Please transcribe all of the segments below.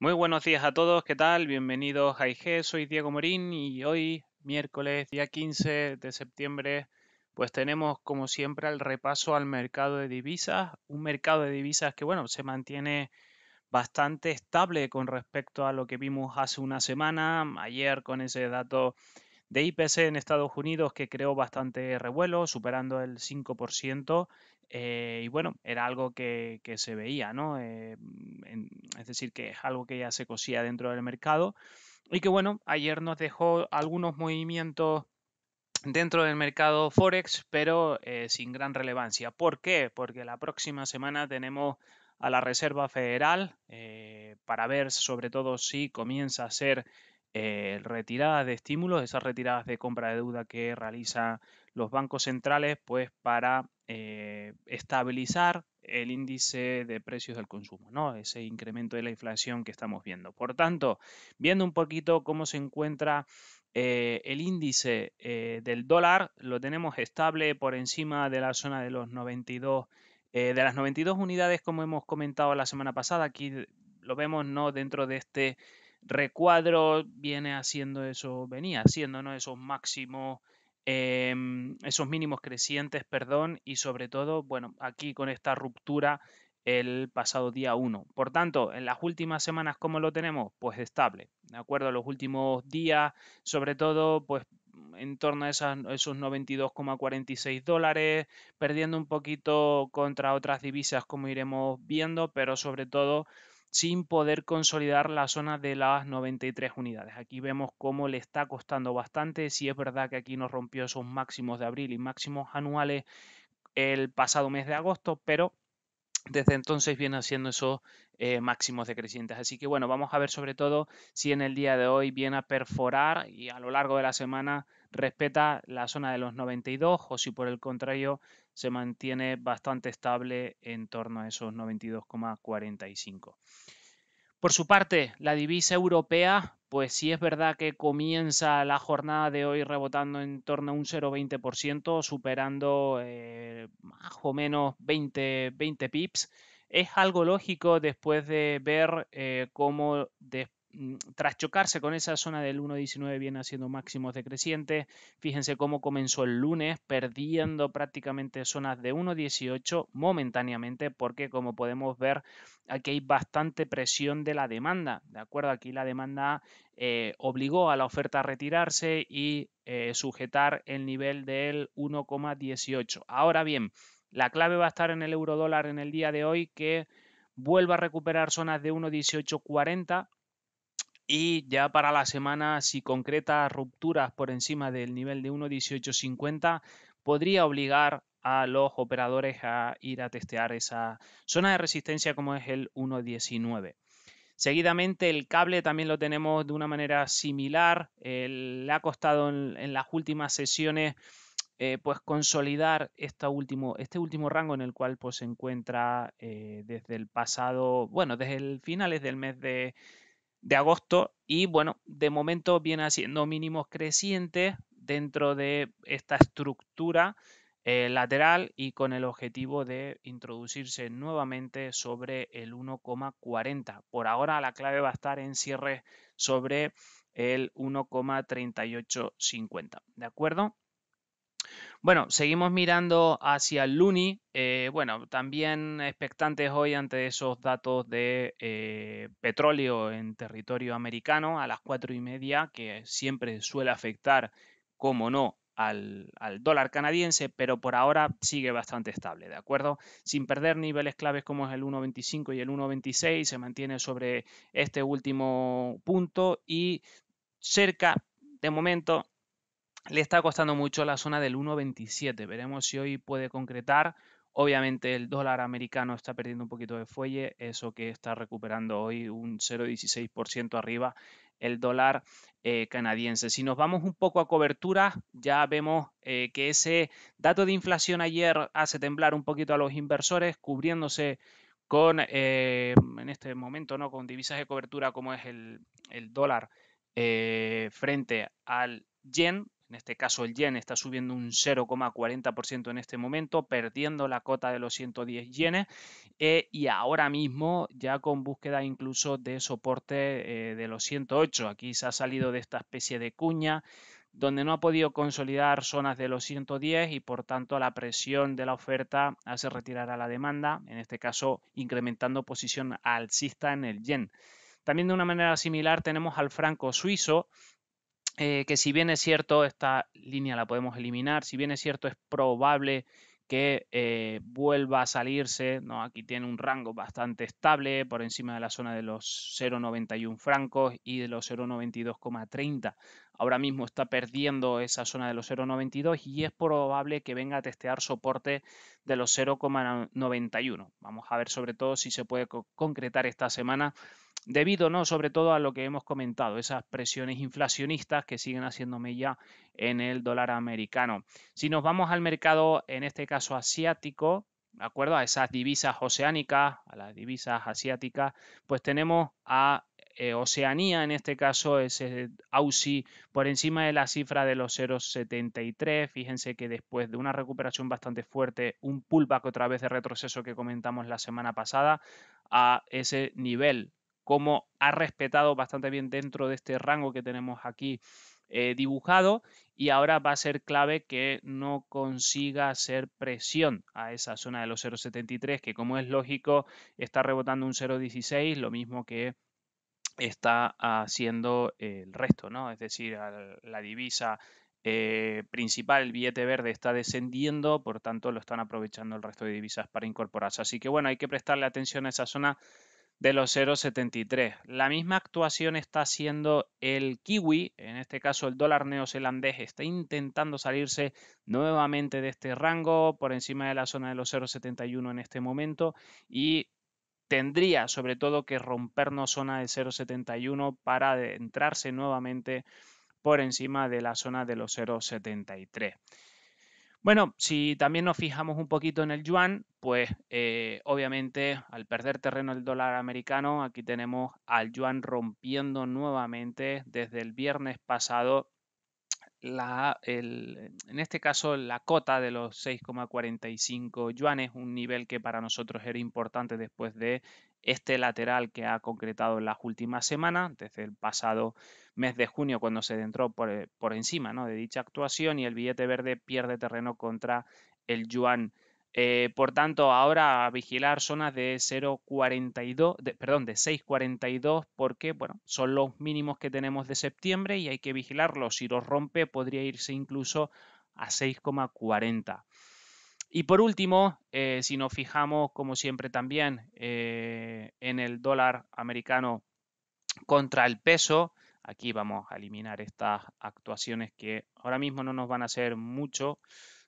Muy buenos días a todos, ¿qué tal? Bienvenidos a IG, soy Diego Morín y hoy, miércoles día 15 de septiembre, pues tenemos como siempre el repaso al mercado de divisas, un mercado de divisas que bueno, se mantiene bastante estable con respecto a lo que vimos hace una semana, ayer con ese dato de IPC en Estados Unidos que creó bastante revuelo, superando el 5%, eh, y bueno, era algo que, se veía, ¿no? Eh, es decir, que es algo que ya se cosía dentro del mercado y que bueno, ayer nos dejó algunos movimientos dentro del mercado Forex, pero eh, sin gran relevancia. ¿Por qué? Porque la próxima semana tenemos a la Reserva Federal para ver sobre todo si comienza a ser eh, retiradas de estímulos, esas retiradas de compra de deuda que realizan los bancos centrales, pues para eh, estabilizar el índice de precios del consumo, ¿no? Ese incremento de la inflación que estamos viendo. Por tanto, viendo un poquito cómo se encuentra eh, el índice del dólar, lo tenemos estable por encima de la zona de los 92, de las 92 unidades, como hemos comentado la semana pasada, aquí lo vemos, ¿no? Dentro de este recuadro viene haciendo eso, venía haciendo esos máximos, em, esos mínimos crecientes, perdón, y sobre todo, bueno, aquí con esta ruptura el pasado día 1. Por tanto, en las últimas semanas, ¿cómo lo tenemos? Pues estable, ¿de acuerdo? Los últimos días, sobre todo, pues en torno a esos 92,46 dólares, perdiendo un poquito contra otras divisas como iremos viendo, pero sobre todo sin poder consolidar la zona de las 93 unidades. Aquí vemos cómo le está costando bastante, si es verdad que aquí nos rompió esos máximos de abril y máximos anuales el pasado mes de agosto, pero desde entonces viene haciendo esos eh, máximos decrecientes. Así que bueno, vamos a ver sobre todo si en el día de hoy viene a perforar y a lo largo de la semana respeta la zona de los 92 o si por el contrario se mantiene bastante estable en torno a esos 92,45. Por su parte, la divisa europea, pues sí es verdad que comienza la jornada de hoy rebotando en torno a un 0,20%, superando eh, más o menos 20, 20 pips. Es algo lógico después de ver eh, cómo después Mm, tras chocarse con esa zona del 1.19 viene haciendo máximos decrecientes. Fíjense cómo comenzó el lunes perdiendo prácticamente zonas de 1.18 momentáneamente porque como podemos ver aquí hay bastante presión de la demanda. De acuerdo, aquí la demanda eh, obligó a la oferta a retirarse y eh, sujetar el nivel del 1,18. Ahora bien, la clave va a estar en el euro dólar en el día de hoy que vuelva a recuperar zonas de 1.1840 y ya para la semana, si concreta rupturas por encima del nivel de 1.1850, podría obligar a los operadores a ir a testear esa zona de resistencia como es el 1.19. Seguidamente el cable también lo tenemos de una manera similar. le ha costado en, las últimas sesiones eh, pues consolidar último, este último rango en el cual pues, se encuentra eh, desde el pasado, bueno, desde el finales del mes de, de agosto y bueno, de momento viene haciendo mínimos crecientes dentro de esta estructura eh, lateral y con el objetivo de introducirse nuevamente sobre el 1,40. Por ahora la clave va a estar en cierre sobre el 1,3850. ¿De acuerdo? Bueno, seguimos mirando hacia el Luni. Eh, bueno, también expectantes hoy ante esos datos de eh, petróleo en territorio americano a las cuatro y media, que siempre suele afectar, como no, al, al, dólar canadiense, pero por ahora sigue bastante estable, ¿de acuerdo? Sin perder niveles claves como es el 1.25 y el 1.26, se mantiene sobre este último punto y cerca, de momento, le está costando mucho la zona del 1.27. Veremos si hoy puede concretar. Obviamente el dólar americano está perdiendo un poquito de fuelle, eso que está recuperando hoy un 0,16% arriba el dólar eh, canadiense. Si nos vamos un poco a cobertura, ya vemos eh, que ese dato de inflación ayer hace temblar un poquito a los inversores, cubriéndose con, eh, en este momento, ¿no? con divisas de cobertura como es el dólar frente al yen, en este caso el yen está subiendo un 0,40% en este momento, perdiendo la cota de los 110 yenes eh, y ahora mismo ya con búsqueda incluso de soporte eh, de los 108. Aquí se ha salido de esta especie de cuña donde no ha podido consolidar zonas de los 110 y por tanto la presión de la oferta hace retirar a la demanda, en este caso incrementando posición alcista en el yen. También de una manera similar tenemos al franco suizo eh, que si bien es cierto, esta línea la podemos eliminar, si bien es cierto, es probable que eh, vuelva a salirse, ¿no? aquí tiene un rango bastante estable por encima de la zona de los 0,91 francos y de los 0,92,30. Ahora mismo está perdiendo esa zona de los 0,92 y es probable que venga a testear soporte de los 0,91. Vamos a ver sobre todo si se puede concretar esta semana debido ¿no? sobre todo a lo que hemos comentado, esas presiones inflacionistas que siguen haciéndome ya en el dólar americano. Si nos vamos al mercado, en este caso asiático, ¿de acuerdo? A esas divisas oceánicas, a las divisas asiáticas, pues tenemos a eh, Oceanía, en este caso ese Aussie, por encima de la cifra de los 0,73. Fíjense que después de una recuperación bastante fuerte, un pullback otra vez de retroceso que comentamos la semana pasada, a ese nivel como ha respetado bastante bien dentro de este rango que tenemos aquí eh, dibujado y ahora va a ser clave que no consiga hacer presión a esa zona de los 0.73 que como es lógico está rebotando un 0.16 lo mismo que está haciendo el resto, ¿no? Es decir, la divisa eh, principal, el billete verde, está descendiendo, por tanto lo están aprovechando el resto de divisas para incorporarse. Así que bueno, hay que prestarle atención a esa zona de los 0,73. La misma actuación está haciendo el kiwi, en este caso el dólar neozelandés está intentando salirse nuevamente de este rango por encima de la zona de los 0,71 en este momento y tendría sobre todo que rompernos zona de 0,71 para adentrarse nuevamente por encima de la zona de los 0,73. Bueno, si también nos fijamos un poquito en el yuan, pues eh, obviamente al perder terreno el dólar americano, aquí tenemos al yuan rompiendo nuevamente desde el viernes pasado la, en este caso la cota de los 6,45 yuanes, un nivel que para nosotros era importante después de este lateral que ha concretado en las últimas semanas, desde el pasado mes de junio cuando se entró eh, por, encima de dicha actuación y el billete verde pierde terreno contra el yuan. Eh, por tanto, ahora a vigilar zonas de 0,42, perdón, de 6,42 porque bueno, son los mínimos que tenemos de septiembre y hay que vigilarlo, Si los rompe podría irse incluso a 6,40. Y por último, eh, si nos fijamos, como siempre también, eh, en el dólar americano contra el peso, aquí vamos a eliminar estas actuaciones que ahora mismo no nos van a hacer mucho,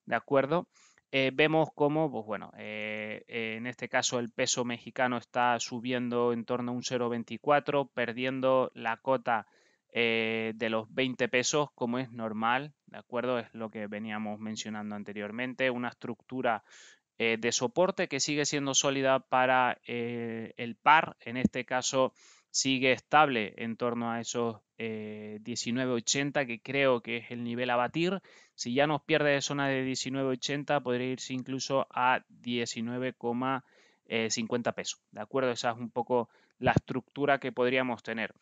¿de acuerdo? Eh, vemos cómo, pues bueno, en este caso el peso mexicano está subiendo en torno a un 0,24, perdiendo la cota eh, de los 20 pesos, como es normal, ¿de acuerdo? Es lo que veníamos mencionando anteriormente, una estructura eh, de soporte que sigue siendo sólida para eh, el par, en este caso sigue estable en torno a esos 19.80 que creo que es el nivel a batir. Si ya nos pierde de zona de 19.80 podría irse incluso a 19,50 pesos. ¿De acuerdo? Esa es un poco la estructura que podríamos tener.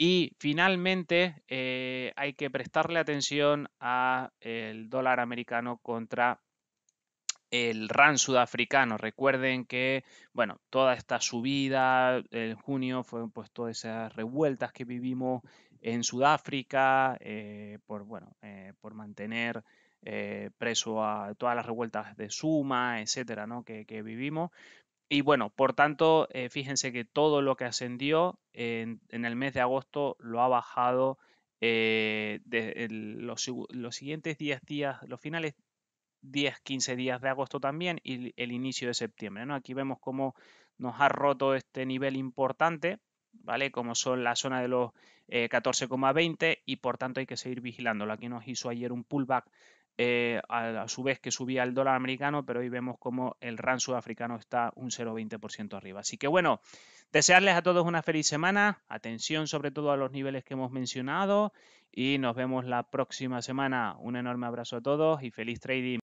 Y finalmente eh, hay que prestarle atención al dólar americano contra el RAN sudafricano. Recuerden que, bueno, toda esta subida en junio fue pues todas esas revueltas que vivimos en Sudáfrica eh, por, bueno, eh, por mantener preso a todas las revueltas de Suma, etcétera, ¿no? que, que, vivimos. Y bueno, por tanto, eh, fíjense que todo lo que ascendió en, el mes de agosto lo ha bajado eh, los, siguientes 10 días, los finales 10, 15 días de agosto también y el inicio de septiembre. ¿no? Aquí vemos cómo nos ha roto este nivel importante, ¿vale? Como son la zona de los 14,20 eh, y por tanto hay que seguir vigilándolo. Aquí nos hizo ayer un pullback eh, a, su vez que subía el dólar americano, pero hoy vemos como el RAN sudafricano está un 0,20% arriba. Así que bueno, desearles a todos una feliz semana, atención sobre todo a los niveles que hemos mencionado y nos vemos la próxima semana. Un enorme abrazo a todos y feliz trading.